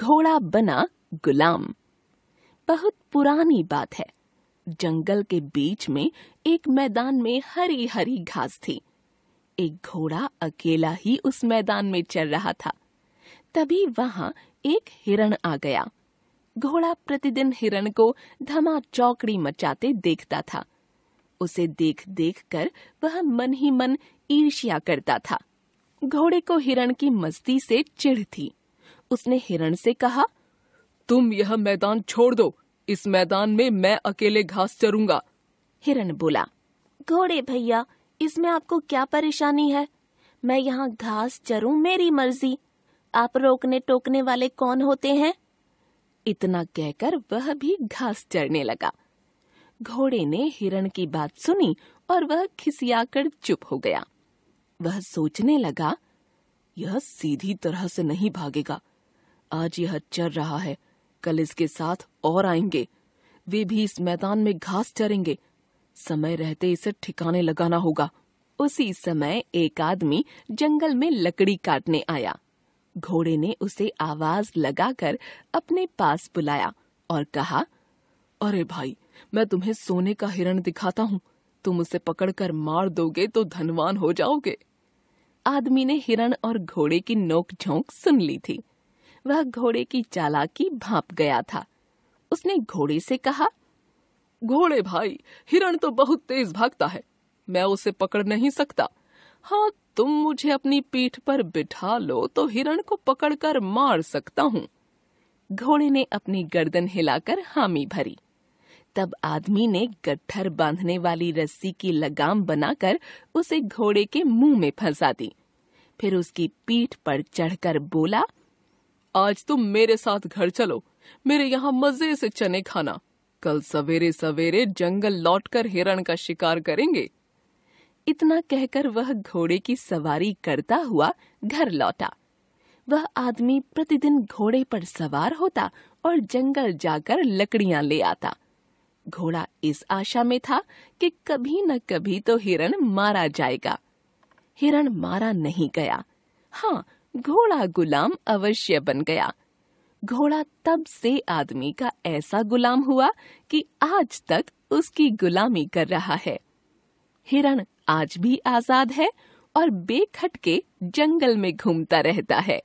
घोड़ा बना गुलाम बहुत पुरानी बात है जंगल के बीच में एक मैदान में हरी हरी घास थी एक घोड़ा अकेला ही उस मैदान में चल रहा था तभी वहां एक हिरण आ गया घोड़ा प्रतिदिन हिरण को धमा चौकड़ी मचाते देखता था उसे देख देख कर वह मन ही मन ईर्ष्या करता था घोड़े को हिरण की मस्ती से चिढ़ थी उसने हिरण से कहा तुम यह मैदान छोड़ दो इस मैदान में मैं अकेले घास चरूंगा हिरण बोला घोड़े भैया इसमें आपको क्या परेशानी है मैं यहाँ घास चरूं मेरी मर्जी आप रोकने टोकने वाले कौन होते हैं इतना कहकर वह भी घास चरने लगा घोड़े ने हिरण की बात सुनी और वह खिसियाकर चुप हो गया वह सोचने लगा यह सीधी तरह से नहीं भागेगा आज यह चर रहा है कल इसके साथ और आएंगे वे भी इस मैदान में घास चरेंगे समय रहते इसे ठिकाने लगाना होगा उसी समय एक आदमी जंगल में लकड़ी काटने आया घोड़े ने उसे आवाज लगाकर अपने पास बुलाया और कहा अरे भाई मैं तुम्हें सोने का हिरण दिखाता हूँ तुम उसे पकड़कर मार दोगे तो धनवान हो जाओगे आदमी ने हिरण और घोड़े की नोक झोंक सुन ली थी वह घोड़े की चालाकी भाप गया था उसने घोड़े से कहा घोड़े भाई हिरण तो बहुत तेज भागता है मैं उसे पकड़ नहीं सकता हाँ तुम मुझे अपनी पीठ पर बिठा लो तो हिरण को पकड़कर मार सकता हूँ घोड़े ने अपनी गर्दन हिलाकर हामी भरी तब आदमी ने गट्ठर बांधने वाली रस्सी की लगाम बनाकर उसे घोड़े के मुंह में फंसा दी फिर उसकी पीठ पर चढ़कर बोला आज तुम मेरे साथ घर चलो मेरे यहाँ मजे से चने खाना कल सवेरे सवेरे जंगल लौटकर हिरण का शिकार करेंगे इतना कहकर वह घोड़े की सवारी करता हुआ घर लौटा वह आदमी प्रतिदिन घोड़े पर सवार होता और जंगल जाकर लकड़ियां ले आता घोड़ा इस आशा में था कि कभी न कभी तो हिरण मारा जाएगा हिरण मारा नहीं गया हाँ घोड़ा गुलाम अवश्य बन गया घोड़ा तब से आदमी का ऐसा गुलाम हुआ कि आज तक उसकी गुलामी कर रहा है हिरण आज भी आजाद है और बेखटके जंगल में घूमता रहता है